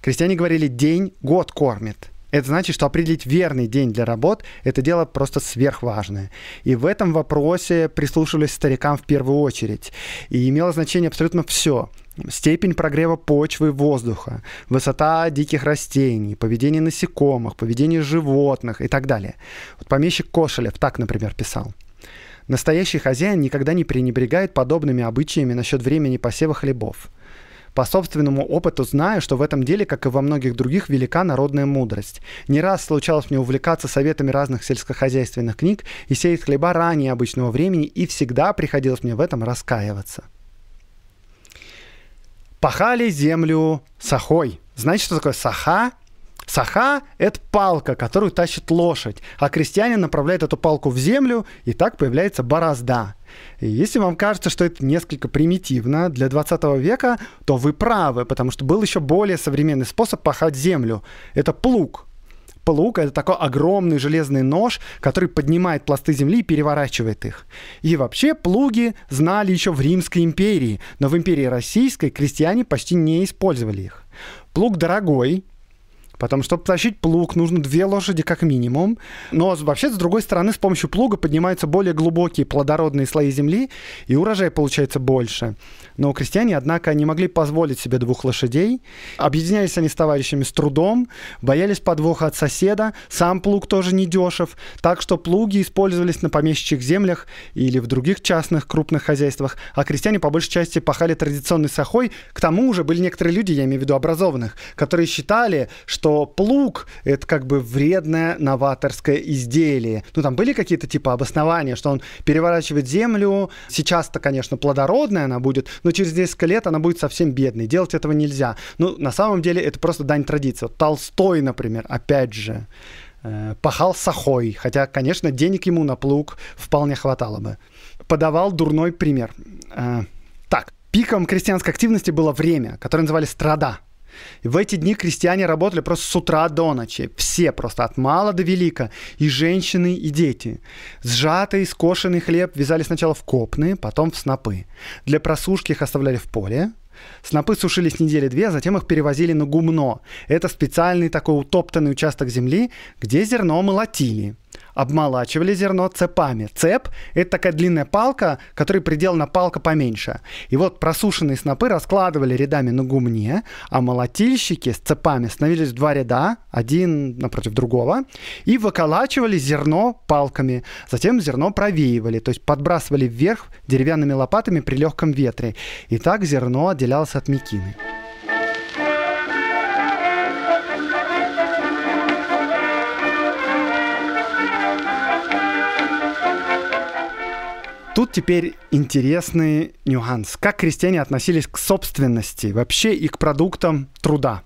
Крестьяне говорили «день год кормит», это значит, что определить верный день для работ – это дело просто сверхважное. И в этом вопросе прислушивались старикам в первую очередь. И имело значение абсолютно все степень прогрева почвы и воздуха, высота диких растений, поведение насекомых, поведение животных и так далее. Вот помещик Кошелев так, например, писал. Настоящий хозяин никогда не пренебрегает подобными обычаями насчет времени посева хлебов – по собственному опыту знаю, что в этом деле, как и во многих других, велика народная мудрость. Не раз случалось мне увлекаться советами разных сельскохозяйственных книг и сеять хлеба ранее обычного времени, и всегда приходилось мне в этом раскаиваться. Пахали землю сахой. Знаете, что такое саха? Саха — это палка, которую тащит лошадь, а крестьянин направляет эту палку в землю, и так появляется борозда. И если вам кажется, что это несколько примитивно для 20 века, то вы правы, потому что был еще более современный способ пахать землю. Это плуг, плуг — это такой огромный железный нож, который поднимает пласты земли и переворачивает их. И вообще плуги знали еще в Римской империи, но в империи Российской крестьяне почти не использовали их. Плуг дорогой, потом чтобы тащить плуг, нужно две лошади как минимум. Но вообще, с другой стороны, с помощью плуга поднимаются более глубокие плодородные слои земли, и урожай получается больше. Но крестьяне, однако, не могли позволить себе двух лошадей. Объединялись они с товарищами с трудом, боялись подвоха от соседа, сам плуг тоже не дешев. Так что плуги использовались на помещичьих землях или в других частных крупных хозяйствах, а крестьяне по большей части пахали традиционной сахой. К тому же были некоторые люди, я имею в виду образованных, которые считали, что что плуг — это как бы вредное новаторское изделие. Ну, там были какие-то типа обоснования, что он переворачивает землю. Сейчас-то, конечно, плодородная она будет, но через несколько лет она будет совсем бедной. Делать этого нельзя. Ну, на самом деле, это просто дань традиции. Вот Толстой, например, опять же, э, пахал сахой, хотя, конечно, денег ему на плуг вполне хватало бы. Подавал дурной пример. Э, так, пиком крестьянской активности было время, которое называли страда. В эти дни крестьяне работали просто с утра до ночи. Все просто от мала до велика. И женщины, и дети. Сжатый, скошенный хлеб вязали сначала в копны, потом в снопы. Для просушки их оставляли в поле, Снопы сушились недели две, а затем их перевозили на гумно. Это специальный такой утоптанный участок земли, где зерно молотили обмолачивали зерно цепами. Цеп — это такая длинная палка, которой приделана палка поменьше. И вот просушенные снопы раскладывали рядами на гумне, а молотильщики с цепами становились в два ряда, один напротив другого, и выколачивали зерно палками. Затем зерно провеивали, то есть подбрасывали вверх деревянными лопатами при легком ветре. И так зерно отделялось от мекины. Тут теперь интересный нюанс. Как крестьяне относились к собственности вообще и к продуктам труда?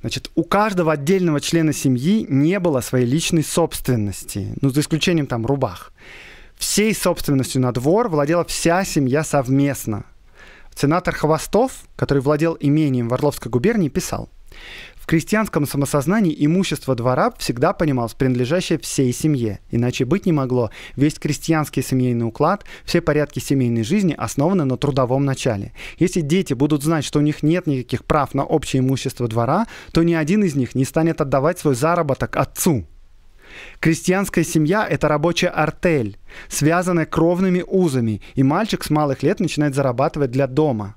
Значит, у каждого отдельного члена семьи не было своей личной собственности, ну, за исключением там рубах. Всей собственностью на двор владела вся семья совместно. Сенатор Хвостов, который владел имением в Орловской губернии, писал, в крестьянском самосознании имущество двора всегда понималось принадлежащее всей семье, иначе быть не могло. Весь крестьянский семейный уклад, все порядки семейной жизни основаны на трудовом начале. Если дети будут знать, что у них нет никаких прав на общее имущество двора, то ни один из них не станет отдавать свой заработок отцу, Крестьянская семья – это рабочая артель, связанная кровными узами, и мальчик с малых лет начинает зарабатывать для дома.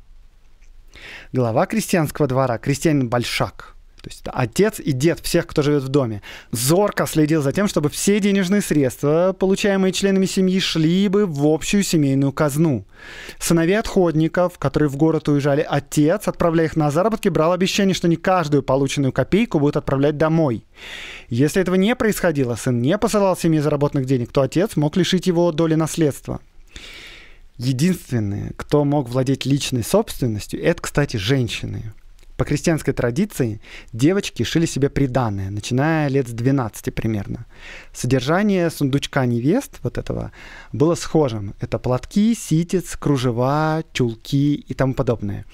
Глава крестьянского двора – крестьянин Большак – то есть отец и дед всех, кто живет в доме, зорко следил за тем, чтобы все денежные средства, получаемые членами семьи, шли бы в общую семейную казну. Сыновей отходников, которые в город уезжали, отец, отправляя их на заработки, брал обещание, что не каждую полученную копейку будут отправлять домой. Если этого не происходило, сын не посылал семье заработанных денег, то отец мог лишить его доли наследства. Единственные, кто мог владеть личной собственностью, это, кстати, женщины. По крестьянской традиции девочки шили себе приданное, начиная лет с 12 примерно. Содержание сундучка невест вот этого было схожим. Это платки, ситец, кружева, чулки и тому подобное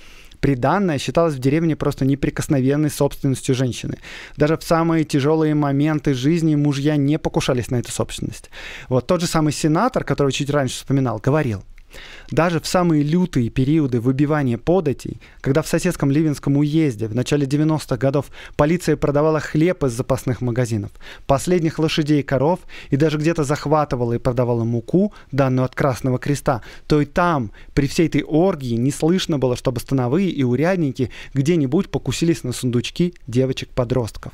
приданное считалось в деревне просто неприкосновенной собственностью женщины. Даже в самые тяжелые моменты жизни мужья не покушались на эту собственность. Вот тот же самый сенатор, который чуть раньше вспоминал, говорил, даже в самые лютые периоды выбивания податей, когда в соседском Ливенском уезде в начале 90-х годов полиция продавала хлеб из запасных магазинов, последних лошадей и коров, и даже где-то захватывала и продавала муку, данную от Красного Креста, то и там, при всей этой оргии, не слышно было, чтобы становые и урядники где-нибудь покусились на сундучки девочек-подростков.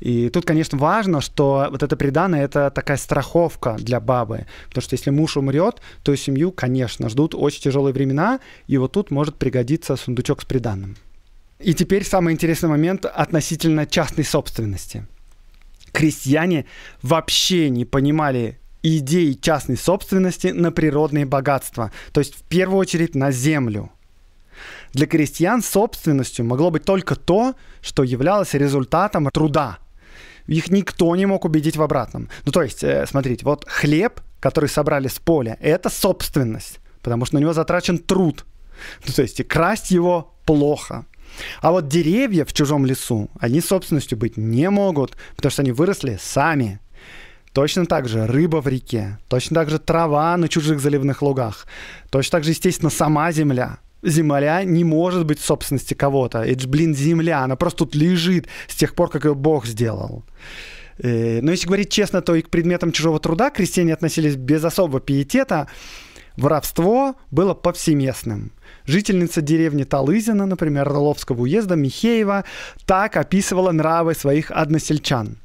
И тут, конечно, важно, что вот это преданное — это такая страховка для бабы. Потому что если муж умрет, то семью, конечно, ждут очень тяжелые времена, и вот тут может пригодиться сундучок с преданным. И теперь самый интересный момент относительно частной собственности. Крестьяне вообще не понимали идеи частной собственности на природные богатства, то есть в первую очередь на землю. Для крестьян собственностью могло быть только то, что являлось результатом труда – их никто не мог убедить в обратном. Ну, то есть, э, смотрите, вот хлеб, который собрали с поля, это собственность, потому что на него затрачен труд. Ну, то есть, и красть его плохо. А вот деревья в чужом лесу, они собственностью быть не могут, потому что они выросли сами. Точно так же рыба в реке, точно так же трава на чужих заливных лугах, точно так же, естественно, сама земля – земля не может быть в собственности кого-то. Это же, блин, земля, она просто тут лежит с тех пор, как ее Бог сделал. Э, но если говорить честно, то и к предметам чужого труда крестьяне относились без особого пиетета. Воровство было повсеместным. Жительница деревни Талызина, например, Орловского уезда Михеева, так описывала нравы своих односельчан.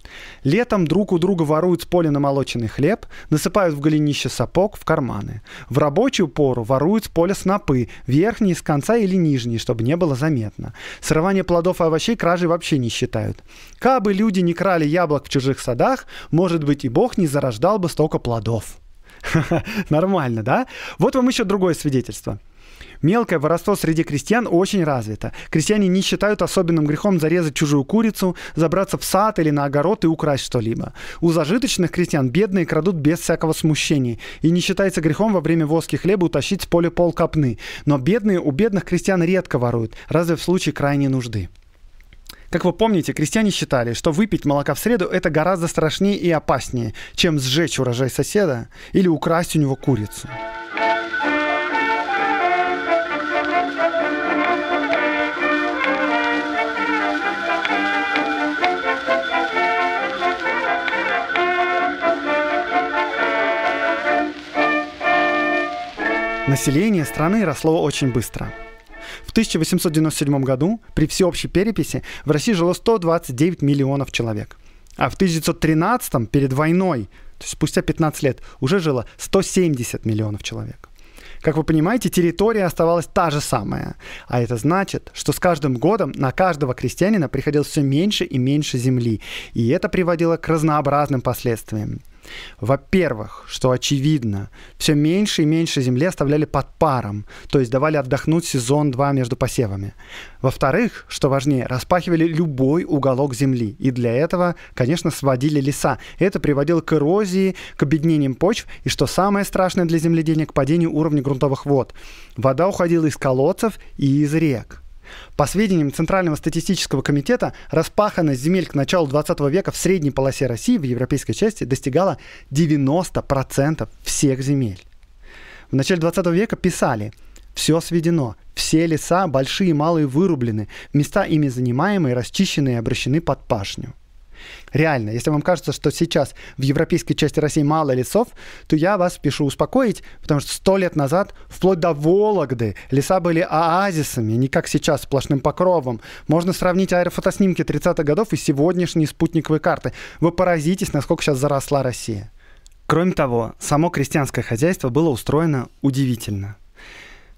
Летом друг у друга воруют с поля намолоченный хлеб, насыпают в голенище сапог в карманы. В рабочую пору воруют с поля снопы, верхние с конца или нижние, чтобы не было заметно. Срывание плодов и овощей кражи вообще не считают. Кабы люди не крали яблок в чужих садах, может быть и Бог не зарождал бы столько плодов. [LAUGHS] Нормально, да? Вот вам еще другое свидетельство. Мелкое воровство среди крестьян очень развито. Крестьяне не считают особенным грехом зарезать чужую курицу, забраться в сад или на огород и украсть что-либо. У зажиточных крестьян бедные крадут без всякого смущения. И не считается грехом во время воски хлеба утащить с поля пол копны. Но бедные у бедных крестьян редко воруют, разве в случае крайней нужды. Как вы помните, крестьяне считали, что выпить молока в среду – это гораздо страшнее и опаснее, чем сжечь урожай соседа или украсть у него курицу. Население страны росло очень быстро. В 1897 году при всеобщей переписи в России жило 129 миллионов человек. А в 1913, перед войной, то есть спустя 15 лет, уже жило 170 миллионов человек. Как вы понимаете, территория оставалась та же самая. А это значит, что с каждым годом на каждого крестьянина приходилось все меньше и меньше земли. И это приводило к разнообразным последствиям. Во-первых, что очевидно, все меньше и меньше земли оставляли под паром, то есть давали отдохнуть сезон-два между посевами. Во-вторых, что важнее, распахивали любой уголок земли, и для этого, конечно, сводили леса. Это приводило к эрозии, к обеднениям почв, и что самое страшное для земледельника, к падению уровня грунтовых вод. Вода уходила из колодцев и из рек. По сведениям Центрального статистического комитета, распаханность земель к началу 20 века в средней полосе России в европейской части достигала 90% всех земель. В начале 20 века писали «Все сведено, все леса, большие и малые, вырублены, места ими занимаемые расчищены и обращены под пашню». Реально, если вам кажется, что сейчас в европейской части России мало лесов, то я вас пишу успокоить, потому что сто лет назад, вплоть до Вологды, леса были оазисами, не как сейчас, сплошным покровом. Можно сравнить аэрофотоснимки 30-х годов и сегодняшние спутниковые карты. Вы поразитесь, насколько сейчас заросла Россия. Кроме того, само крестьянское хозяйство было устроено удивительно.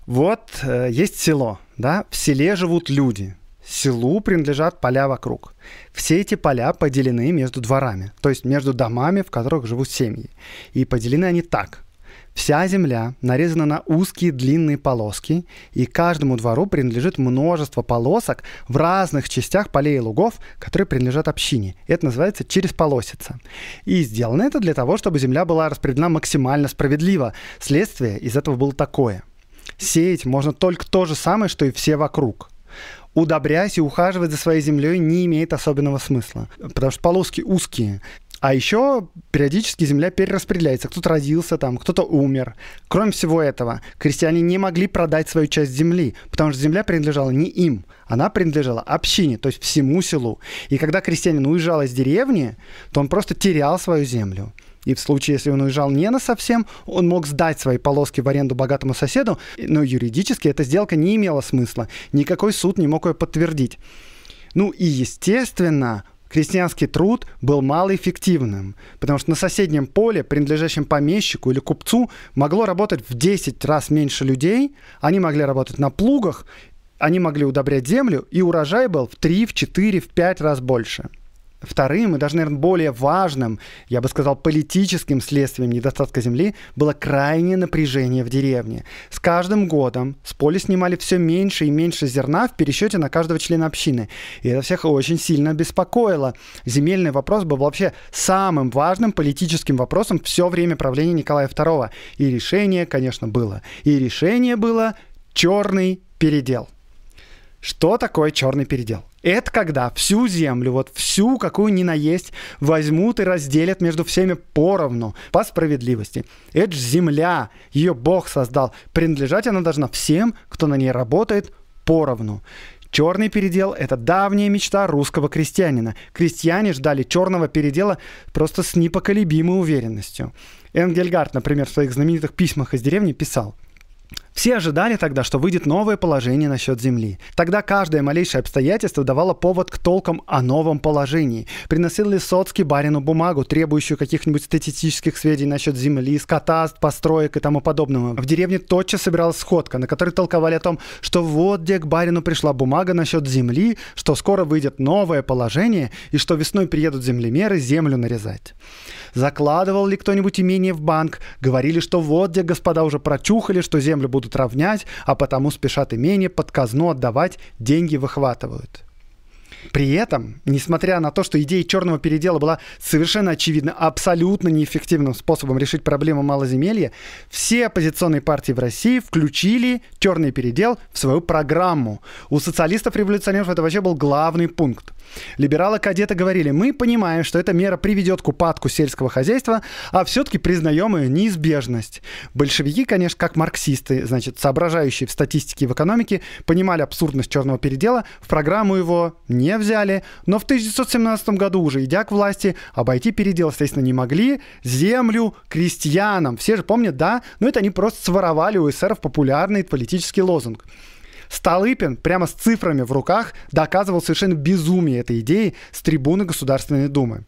Вот э, есть село, да, в селе живут люди – Селу принадлежат поля вокруг. Все эти поля поделены между дворами, то есть между домами, в которых живут семьи. И поделены они так. Вся земля нарезана на узкие длинные полоски, и каждому двору принадлежит множество полосок в разных частях полей и лугов, которые принадлежат общине. Это называется через полосица. И сделано это для того, чтобы земля была распределена максимально справедливо. Следствие из этого было такое. Сеять можно только то же самое, что и все вокруг – удобрять и ухаживать за своей землей не имеет особенного смысла, потому что полоски узкие. А еще периодически земля перераспределяется. Кто-то родился там, кто-то умер. Кроме всего этого, крестьяне не могли продать свою часть земли, потому что земля принадлежала не им, она принадлежала общине, то есть всему селу. И когда крестьянин уезжал из деревни, то он просто терял свою землю. И в случае, если он уезжал не на совсем, он мог сдать свои полоски в аренду богатому соседу, но юридически эта сделка не имела смысла. Никакой суд не мог ее подтвердить. Ну и, естественно, крестьянский труд был малоэффективным, потому что на соседнем поле, принадлежащем помещику или купцу, могло работать в 10 раз меньше людей, они могли работать на плугах, они могли удобрять землю, и урожай был в 3, в 4, в 5 раз больше – Вторым и даже, наверное, более важным, я бы сказал, политическим следствием недостатка земли было крайнее напряжение в деревне. С каждым годом с поля снимали все меньше и меньше зерна в пересчете на каждого члена общины. И это всех очень сильно беспокоило. Земельный вопрос был вообще самым важным политическим вопросом все время правления Николая II. И решение, конечно, было. И решение было черный передел. Что такое черный передел? Это когда всю землю, вот всю, какую ни на есть, возьмут и разделят между всеми поровну, по справедливости. Это же земля, ее Бог создал. Принадлежать она должна всем, кто на ней работает, поровну. Черный передел – это давняя мечта русского крестьянина. Крестьяне ждали черного передела просто с непоколебимой уверенностью. Энгельгард, например, в своих знаменитых письмах из деревни писал – все ожидали тогда, что выйдет новое положение насчет Земли. Тогда каждое малейшее обстоятельство давало повод к толкам о новом положении. Приносил ли Соцкий барину бумагу, требующую каких-нибудь статистических сведений насчет Земли, скота, построек и тому подобного. В деревне тотчас собиралась сходка, на которой толковали о том, что вот где к барину пришла бумага насчет Земли, что скоро выйдет новое положение и что весной приедут землемеры землю нарезать. Закладывал ли кто-нибудь имение в банк? Говорили, что вот где господа уже прочухали, что землю будут будут равнять, а потому спешат имение под казну отдавать, деньги выхватывают. При этом, несмотря на то, что идея черного передела была совершенно очевидно абсолютно неэффективным способом решить проблему малоземелья, все оппозиционные партии в России включили черный передел в свою программу. У социалистов-революционеров это вообще был главный пункт. Либералы-кадеты говорили, мы понимаем, что эта мера приведет к упадку сельского хозяйства, а все-таки признаем ее неизбежность. Большевики, конечно, как марксисты, значит, соображающие в статистике и в экономике, понимали абсурдность черного передела, в программу его не не взяли, но в 1917 году, уже идя к власти, обойти передел, естественно, не могли, землю крестьянам. Все же помнят, да? Но ну, это они просто своровали у эсеров популярный политический лозунг. Столыпин прямо с цифрами в руках доказывал совершенно безумие этой идеи с трибуны Государственной Думы.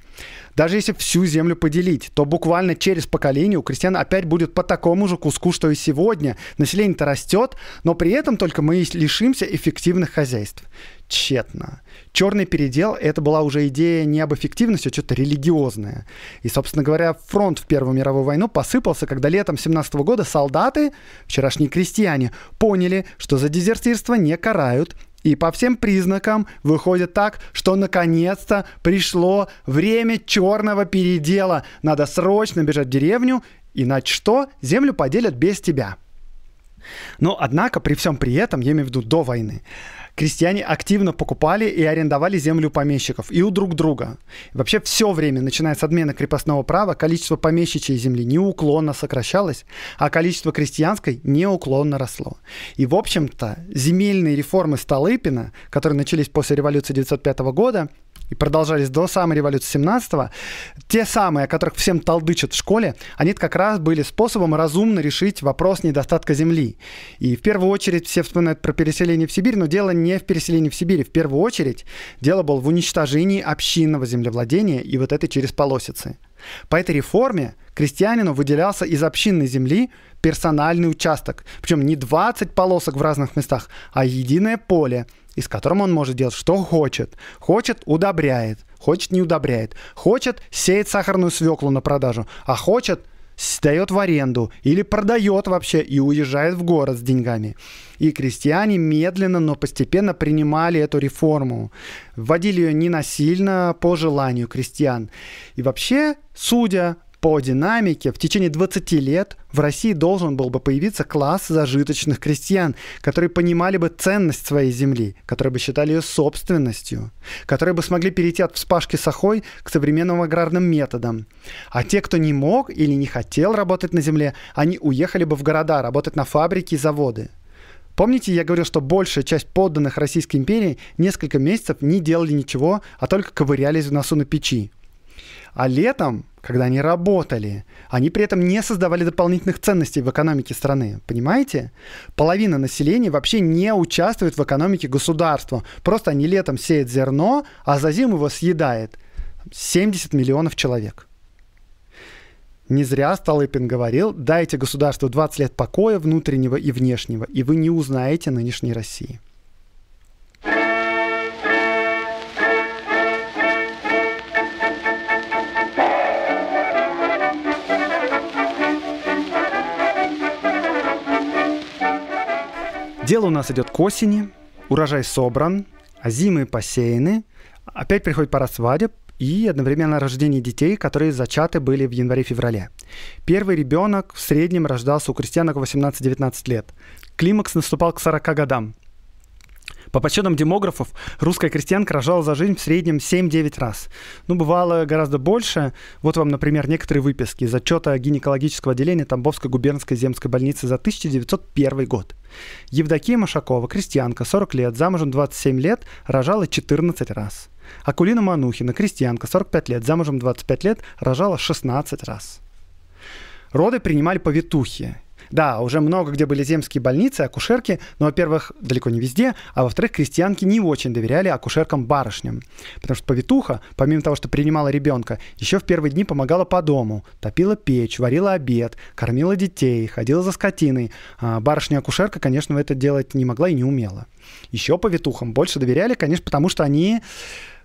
Даже если всю землю поделить, то буквально через поколение у крестьян опять будет по такому же куску, что и сегодня. Население-то растет, но при этом только мы лишимся эффективных хозяйств. Тщетно. Черный передел — это была уже идея не об эффективности, а что-то религиозное. И, собственно говоря, фронт в Первую мировую войну посыпался, когда летом 17 года солдаты, вчерашние крестьяне, поняли, что за дезертирство не карают, и по всем признакам выходит так, что наконец-то пришло время черного передела. Надо срочно бежать в деревню, иначе что? Землю поделят без тебя. Но, однако, при всем при этом, я имею в виду до войны, крестьяне активно покупали и арендовали землю помещиков и у друг друга. И вообще все время, начиная с отмены крепостного права, количество помещичьей земли неуклонно сокращалось, а количество крестьянской неуклонно росло. И, в общем-то, земельные реформы Столыпина, которые начались после революции 1905 года, и продолжались до самой революции 17-го, те самые, о которых всем толдычат в школе, они как раз были способом разумно решить вопрос недостатка земли. И в первую очередь все вспоминают про переселение в Сибирь, но дело не в переселении в Сибирь. В первую очередь дело было в уничтожении общинного землевладения и вот этой через полосицы. По этой реформе крестьянину выделялся из общинной земли персональный участок. Причем не 20 полосок в разных местах, а единое поле – и с которым он может делать, что хочет. Хочет – удобряет, хочет – не удобряет. Хочет – сеет сахарную свеклу на продажу, а хочет – сдает в аренду или продает вообще и уезжает в город с деньгами. И крестьяне медленно, но постепенно принимали эту реформу. Вводили ее не насильно, по желанию крестьян. И вообще, судя по динамике в течение 20 лет в России должен был бы появиться класс зажиточных крестьян, которые понимали бы ценность своей земли, которые бы считали ее собственностью, которые бы смогли перейти от вспашки сахой к современным аграрным методам. А те, кто не мог или не хотел работать на земле, они уехали бы в города, работать на фабрики и заводы. Помните, я говорил, что большая часть подданных Российской империи несколько месяцев не делали ничего, а только ковырялись в носу на печи. А летом когда они работали. Они при этом не создавали дополнительных ценностей в экономике страны. Понимаете? Половина населения вообще не участвует в экономике государства. Просто они летом сеют зерно, а за зиму его съедает 70 миллионов человек. Не зря Столыпин говорил, дайте государству 20 лет покоя внутреннего и внешнего, и вы не узнаете нынешней России. Дело у нас идет к осени, урожай собран, а зимы посеяны. Опять приходит пора свадеб и одновременно рождение детей, которые зачаты были в январе-феврале. Первый ребенок в среднем рождался у крестьянок 18-19 лет. Климакс наступал к 40 годам. По подсчетам демографов, русская крестьянка рожала за жизнь в среднем 7-9 раз. Ну, бывало гораздо больше. Вот вам, например, некоторые выписки из отчета гинекологического отделения Тамбовской губернской земской больницы за 1901 год. Евдокия Машакова, крестьянка, 40 лет, замужем 27 лет, рожала 14 раз. Акулина Манухина, крестьянка, 45 лет, замужем 25 лет, рожала 16 раз. Роды принимали повитухи. Да, уже много где были земские больницы, акушерки, но, во-первых, далеко не везде, а во-вторых, крестьянки не очень доверяли акушеркам-барышням, потому что повитуха, помимо того, что принимала ребенка, еще в первые дни помогала по дому, топила печь, варила обед, кормила детей, ходила за скотиной. А барышня-акушерка, конечно, это делать не могла и не умела. Еще повитухам больше доверяли, конечно, потому что они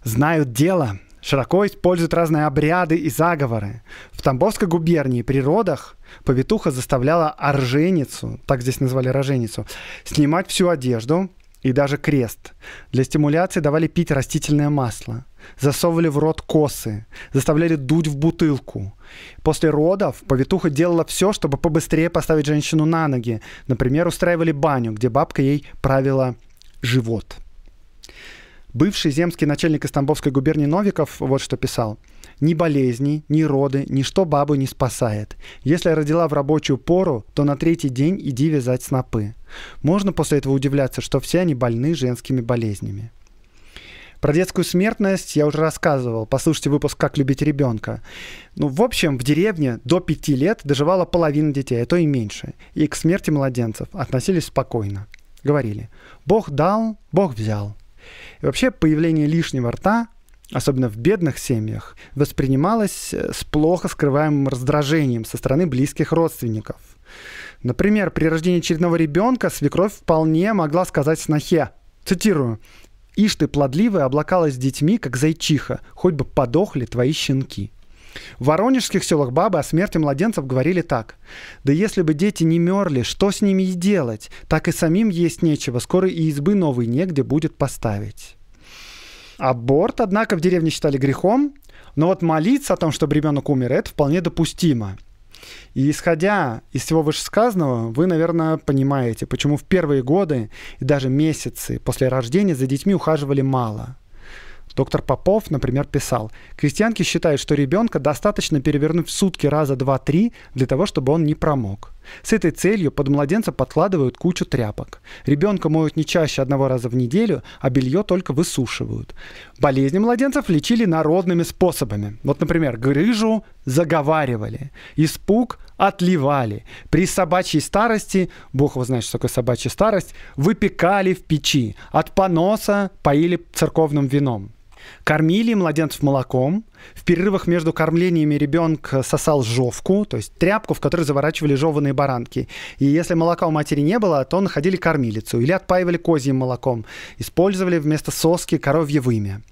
знают дело, Широко используют разные обряды и заговоры. В Тамбовской губернии при родах повитуха заставляла орженицу, так здесь назвали роженицу, снимать всю одежду и даже крест. Для стимуляции давали пить растительное масло. Засовывали в рот косы, заставляли дуть в бутылку. После родов повитуха делала все, чтобы побыстрее поставить женщину на ноги. Например, устраивали баню, где бабка ей правила живот. Бывший земский начальник Истамбовской губернии Новиков вот что писал. «Ни болезни, ни роды, ничто бабу не спасает. Если родила в рабочую пору, то на третий день иди вязать снопы». Можно после этого удивляться, что все они больны женскими болезнями. Про детскую смертность я уже рассказывал. Послушайте выпуск «Как любить ребенка». Ну, в общем, в деревне до пяти лет доживала половина детей, а то и меньше. И к смерти младенцев относились спокойно. Говорили, Бог дал, Бог взял – и вообще появление лишнего рта особенно в бедных семьях, воспринималось э, с плохо скрываемым раздражением со стороны близких родственников. Например, при рождении очередного ребенка свекровь вполне могла сказать снохе, цитирую, «Ишь ты, плодливая, облакалась с детьми, как зайчиха, хоть бы подохли твои щенки». В воронежских селах бабы о смерти младенцев говорили так. «Да если бы дети не мерли, что с ними и делать? Так и самим есть нечего, скоро и избы новые негде будет поставить». Аборт, однако, в деревне считали грехом, но вот молиться о том, чтобы ребенок умер, это вполне допустимо. И исходя из всего вышесказанного, вы, наверное, понимаете, почему в первые годы и даже месяцы после рождения за детьми ухаживали мало. Доктор Попов, например, писал, «Крестьянки считают, что ребенка достаточно перевернуть в сутки раза два-три для того, чтобы он не промок». С этой целью под младенца подкладывают кучу тряпок. Ребенка моют не чаще одного раза в неделю, а белье только высушивают. Болезни младенцев лечили народными способами. Вот, например, грыжу заговаривали, испуг отливали. При собачьей старости, бог его знает, что такое собачья старость, выпекали в печи. От поноса поили церковным вином. Кормили младенцев молоком, в перерывах между кормлениями ребенок сосал жовку, то есть тряпку, в которой заворачивали жеванные баранки. И если молока у матери не было, то находили кормилицу или отпаивали козьим молоком. Использовали вместо соски коровье вымя.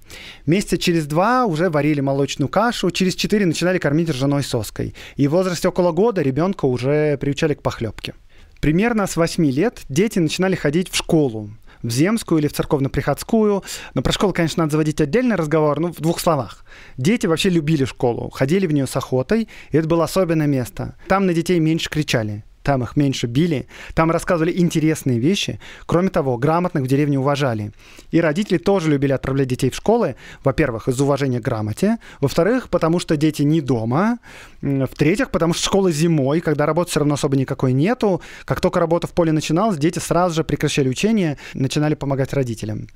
Месяца через два уже варили молочную кашу, через четыре начинали кормить ржаной соской. И в возрасте около года ребенка уже приучали к похлебке. Примерно с 8 лет дети начинали ходить в школу в земскую или в церковно-приходскую. Но про школу, конечно, надо заводить отдельный разговор, ну, в двух словах. Дети вообще любили школу, ходили в нее с охотой, и это было особенное место. Там на детей меньше кричали, там их меньше били, там рассказывали интересные вещи. Кроме того, грамотных в деревне уважали. И родители тоже любили отправлять детей в школы, во-первых, из уважения к грамоте, во-вторых, потому что дети не дома, в-третьих, потому что школа зимой, когда работы все равно особо никакой нету. Как только работа в поле начиналась, дети сразу же прекращали учение, начинали помогать родителям.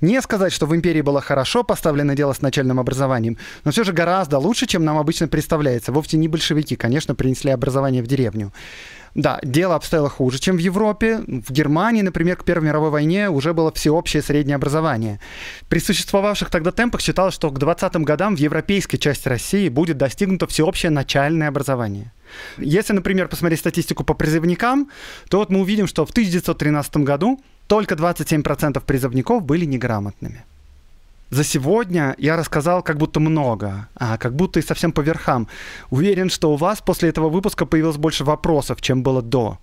Не сказать, что в империи было хорошо поставлено дело с начальным образованием, но все же гораздо лучше, чем нам обычно представляется. Вовсе не большевики, конечно, принесли образование в деревню. Да, дело обстояло хуже, чем в Европе. В Германии, например, к Первой мировой войне уже было всеобщее среднее образование. При существовавших тогда темпах считалось, что к 20-м годам в европейской части России будет достигнуто всеобщее на начальное образование. Если, например, посмотреть статистику по призывникам, то вот мы увидим, что в 1913 году только 27% призывников были неграмотными. За сегодня я рассказал как будто много, а как будто и совсем по верхам. Уверен, что у вас после этого выпуска появилось больше вопросов, чем было до.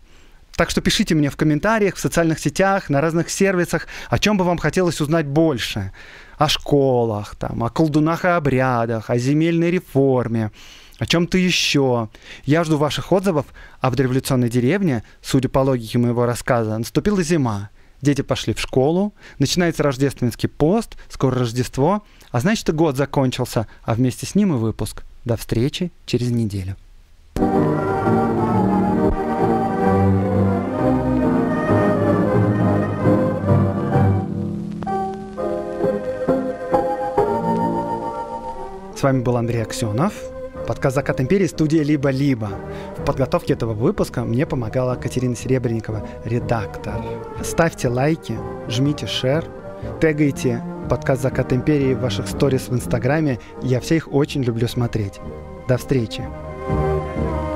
Так что пишите мне в комментариях, в социальных сетях, на разных сервисах, о чем бы вам хотелось узнать больше. О школах, там, о колдунах и обрядах, о земельной реформе, о чем-то еще. Я жду ваших отзывов об революционной деревне. Судя по логике моего рассказа, наступила зима. Дети пошли в школу, начинается рождественский пост, скоро Рождество, а значит и год закончился, а вместе с ним и выпуск. До встречи через неделю. С вами был Андрей Аксенов. Подкаст «Закат империи» студия «Либо-либо». В подготовке этого выпуска мне помогала Катерина Серебренникова, редактор. Ставьте лайки, жмите шер, тегайте подкаст «Закат империи» в ваших сторис в Инстаграме. Я все их очень люблю смотреть. До встречи! thank you